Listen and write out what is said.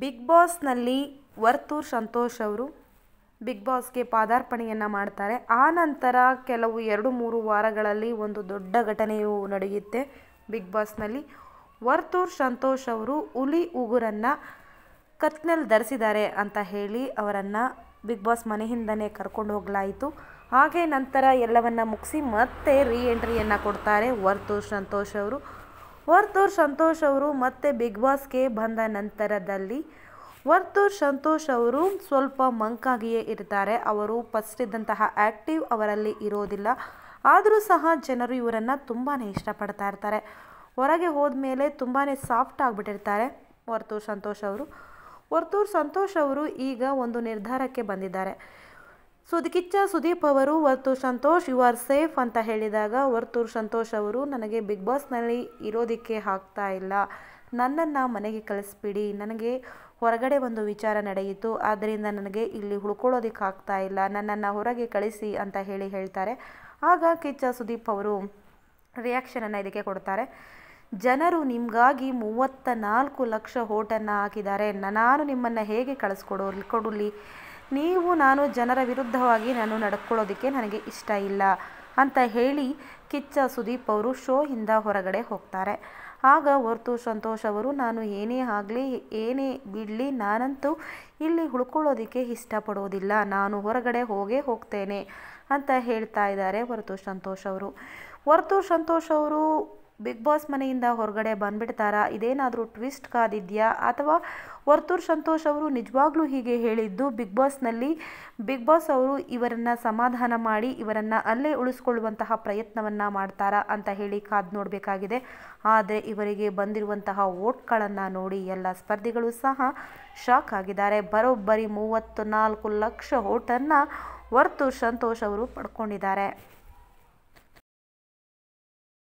big ಬಾಸ್ನಲ್ಲಿ Varthur Santosh ಅವರು big ಬಾಸ್ಗೆ ಪಾದಾರ್ಪಣೆಯನ್ನು ಮಾಡ್ತಾರೆ ಆ ನಂತರ ಕೆಲವು ಎರಡು ಮೂರು ವಾರಗಳಲ್ಲಿ ಒಂದು ದೊಡ್ಡ ಘಟನೆಯು ನಡೆಯುತ್ತೆ ಬಿಗ್ ಬಾಸ್ನಲ್ಲಿ ವರ್ತೂರ್ ಸಂತೋಷ್ ಅವರು ಹುಲಿ ಉಗುರನ್ನು ಕತ್ನಲ್ಲಿ ಧರಿಸಿದ್ದಾರೆ ಅಂತ ಹೇಳಿ ಅವರನ್ನು ಬಿಗ್ ಬಾಸ್ ಮನೆಯಿಂದನೇ ಕರ್ಕೊಂಡು ಹೋಗಲಾಯಿತು ಹಾಗೆ ನಂತರ ಎಲ್ಲವನ್ನು ಮುಗಿಸಿ ಮತ್ತೆ ರೀ ಕೊಡ್ತಾರೆ ವರ್ತೂರ್ ಸಂತೋಷ್ ಅವರು ವರ್ತೂರ್ ಸಂತೋಷ್ ಅವರು ಮತ್ತೆ ಬಿಗ್ ಬಾಸ್ಗೆ ಬಂದ ನಂತರದಲ್ಲಿ ವರ್ತೂರ್ ಸಂತೋಷ್ ಅವರು ಸ್ವಲ್ಪ ಮಂಕಾಗಿಯೇ ಇರ್ತಾರೆ ಅವರು ಫಸ್ಟ್ ಇದ್ದಂತಹ ಆ್ಯಕ್ಟಿವ್ ಅವರಲ್ಲಿ ಇರೋದಿಲ್ಲ ಆದರೂ ಸಹ ಜನರು ಇವರನ್ನು ತುಂಬಾ ಇಷ್ಟಪಡ್ತಾ ಇರ್ತಾರೆ ಹೊರಗೆ ಮೇಲೆ ತುಂಬಾ ಸಾಫ್ಟ್ ಆಗಿಬಿಟ್ಟಿರ್ತಾರೆ ವರ್ತೂರ್ ಸಂತೋಷ್ ಅವರು ವರ್ತೂರ್ ಸಂತೋಷ್ ಅವರು ಈಗ ಒಂದು ನಿರ್ಧಾರಕ್ಕೆ ಬಂದಿದ್ದಾರೆ ಅದು ಕಿಚ್ಚ ಸುದೀಪ್ ಅವರು Varthur Santhosh you are safe ಅಂತ ಹೇಳಿದಾಗ ವರ್ತೂರ್ ಸಂತೋಷ್ ಅವರು ನನಗೆ ಬಿಗ್ ಬಾಸ್ನಲ್ಲಿ ಇರೋದಕ್ಕೆ ಆಗ್ತಾ ಇಲ್ಲ ನನ್ನನ್ನು ಮನೆಗೆ ಕಳಿಸ್ಬಿಡಿ ನನಗೆ ಹೊರಗಡೆ ಒಂದು ವಿಚಾರ ನಡೆಯಿತು ಆದ್ದರಿಂದ ನನಗೆ ಇಲ್ಲಿ ಹುಡ್ಕೊಳ್ಳೋದಕ್ಕೆ ಆಗ್ತಾ ಇಲ್ಲ ನನ್ನನ್ನು ಹೊರಗೆ ಕಳಿಸಿ ಅಂತ ಹೇಳಿ ಹೇಳ್ತಾರೆ ಆಗ ಕಿಚ್ಚ ಸುದೀಪ್ ಅವರು ರಿಯಾಕ್ಷನನ್ನು ಇದಕ್ಕೆ ಕೊಡ್ತಾರೆ ಜನರು ನಿಮಗಾಗಿ ಮೂವತ್ತ ನಾಲ್ಕು ಲಕ್ಷ ಓಟನ್ನು ಹಾಕಿದ್ದಾರೆ ನಾನು ನಿಮ್ಮನ್ನು ಹೇಗೆ ಕಳಿಸ್ಕೊಡೋ ಕೊಡಲಿ ನೀವು ನಾನು ಜನರ ವಿರುದ್ಧವಾಗಿ ನಾನು ನಡ್ಕೊಳ್ಳೋದಕ್ಕೆ ನನಗೆ ಇಷ್ಟ ಇಲ್ಲ ಅಂತ ಹೇಳಿ ಕಿಚ್ಚ ಸುದೀಪ್ ಅವರು ಶೋ ಇಂದ ಹೊರಗಡೆ ಹೋಗ್ತಾರೆ ಆಗ ಹೊರ್ತು ಸಂತೋಷ್ ಅವರು ನಾನು ಏನೇ ಆಗಲಿ ಏನೇ ಬಿಡಲಿ ನಾನಂತೂ ಇಲ್ಲಿ ಉಳ್ಕೊಳ್ಳೋದಕ್ಕೆ ಇಷ್ಟಪಡೋದಿಲ್ಲ ನಾನು ಹೊರಗಡೆ ಹೋಗೇ ಹೋಗ್ತೇನೆ ಅಂತ ಹೇಳ್ತಾ ಇದ್ದಾರೆ ಹೊರತು ಸಂತೋಷ್ ಅವರು ಹೊರತು ಸಂತೋಷ್ ಅವರು ಬಿಗ್ ಬಾಸ್ ಮನೆಯಿಂದ ಹೊರಗಡೆ ಬಂದ್ಬಿಡ್ತಾರಾ ಇದೇನಾದರೂ ಟ್ವಿಸ್ಟ್ ಕಾದಿದೆಯಾ ಅಥವಾ ವರ್ತೂರ್ ಸಂತೋಷ್ ಅವರು ನಿಜವಾಗ್ಲೂ ಹೀಗೆ ಹೇಳಿದ್ದು ಬಿಗ್ ಬಾಸ್ನಲ್ಲಿ ಬಿಗ್ ಬಾಸ್ ಅವರು ಇವರನ್ನು ಸಮಾಧಾನ ಮಾಡಿ ಇವರನ್ನು ಅಲ್ಲೇ ಉಳಿಸ್ಕೊಳ್ಳುವಂತಹ ಪ್ರಯತ್ನವನ್ನು ಮಾಡ್ತಾರಾ ಅಂತ ಹೇಳಿ ಕಾದ್ ನೋಡಬೇಕಾಗಿದೆ ಆದರೆ ಇವರಿಗೆ ಬಂದಿರುವಂತಹ ಓಟ್ಗಳನ್ನು ನೋಡಿ ಎಲ್ಲ ಸ್ಪರ್ಧಿಗಳು ಸಹ ಶಾಕ್ ಆಗಿದ್ದಾರೆ ಬರೋಬ್ಬರಿ ಮೂವತ್ತು ನಾಲ್ಕು ಲಕ್ಷ ಓಟನ್ನು ವರ್ತೂರ್ ಸಂತೋಷ್ ಅವರು ಪಡ್ಕೊಂಡಿದ್ದಾರೆ